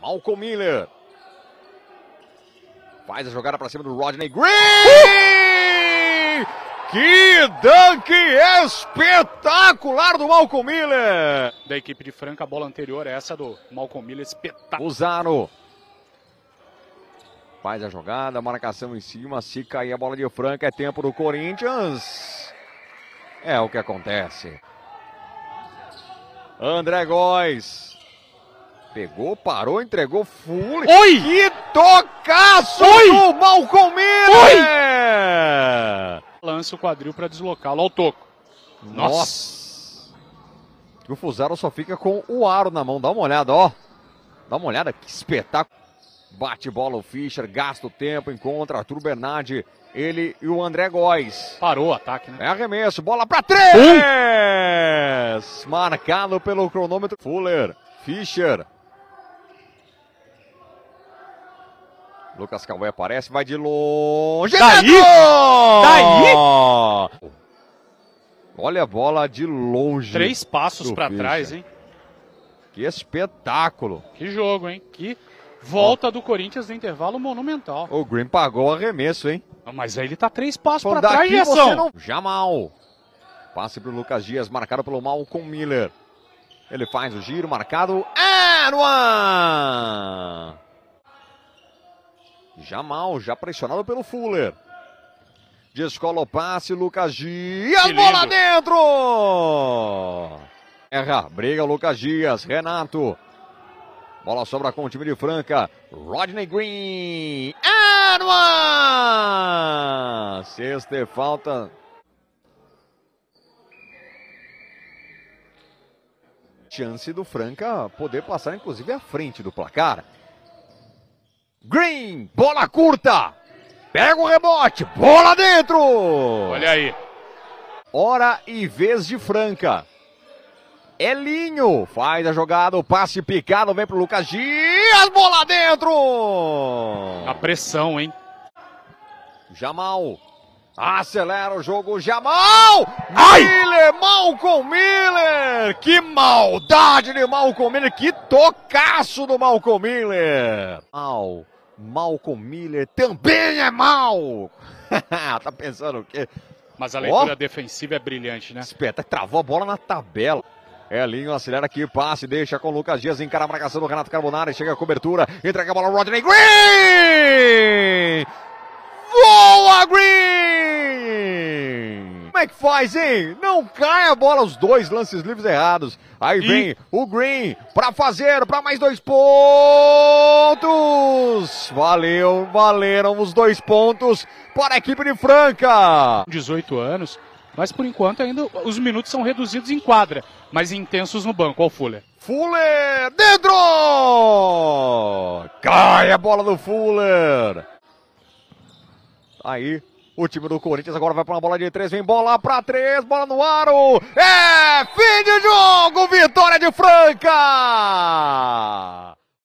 Malcolm Miller. Faz a jogada para cima do Rodney Green! Que dunk espetacular do Malcolm Miller! Da equipe de Franca, a bola anterior é essa do Malcolm Miller, espetacular. Usano. Faz a jogada, marcação em cima, se cair a bola de Franca, é tempo do Corinthians. É o que acontece. André Góes. Pegou, parou, entregou, full. Oi! Que tocaço Oi! do Malcolm Miller! Lança o quadril para deslocá-lo ao toco. Nossa! Nossa. O Fusaro só fica com o aro na mão. Dá uma olhada, ó. Dá uma olhada, que espetáculo. Bate bola o Fischer, gasta o tempo, encontra Arthur Bernardi, ele e o André Góes. Parou o ataque, né? É arremesso, bola para três! Um. Marcado pelo cronômetro. Fuller, Fischer, Lucas Cauê aparece, vai de longe. Daí! Daí! Olha a bola de longe. Três passos para trás, hein? Que espetáculo. Que jogo, hein? Que volta oh. do Corinthians no intervalo monumental. O Green pagou o arremesso, hein? Mas aí ele tá três passos então para trás, Gerson. Não... Jamal. Passe pro Lucas Dias, marcado pelo Mal com Miller. Ele faz o giro, marcado. É no já mal, já pressionado pelo Fuller. Descola o passe, Lucas Dias, bola dentro! Erra, briga Lucas Dias, Renato. Bola sobra com o time de Franca, Rodney Green, arma! Sexta e falta. Chance do Franca poder passar, inclusive, à frente do placar. Green, bola curta. Pega o rebote, bola dentro. Olha aí. Hora e vez de Franca. Elinho faz a jogada, o passe picado, vem pro Lucas Dias, bola dentro! A pressão, hein? Jamal. Acelera o jogo, Jamal! Ai! Miller! Malcolm Miller! Que maldade de Malcolm Miller! Que tocaço do Malcolm Miller! Mal, Malcolm Miller também é mal! tá pensando o quê? Mas a leitura oh. defensiva é brilhante, né? Espeta, travou a bola na tabela. Elinho acelera aqui, passe, deixa com o Lucas Dias, encara a marcação do Renato Carbonari, chega a cobertura, entrega a bola ao Rodney Green! Voa Green! é que faz, hein? Não cai a bola, os dois lances livres errados. Aí vem o Green para fazer, para mais dois pontos. Valeu, valeram os dois pontos para a equipe de Franca. 18 anos, mas por enquanto ainda os minutos são reduzidos em quadra, mas intensos no banco. Olha o Fuller. Fuller dentro! Cai a bola do Fuller. Aí o time do Corinthians agora vai para uma bola de três, vem bola para três, bola no aro. É fim de jogo, vitória de Franca!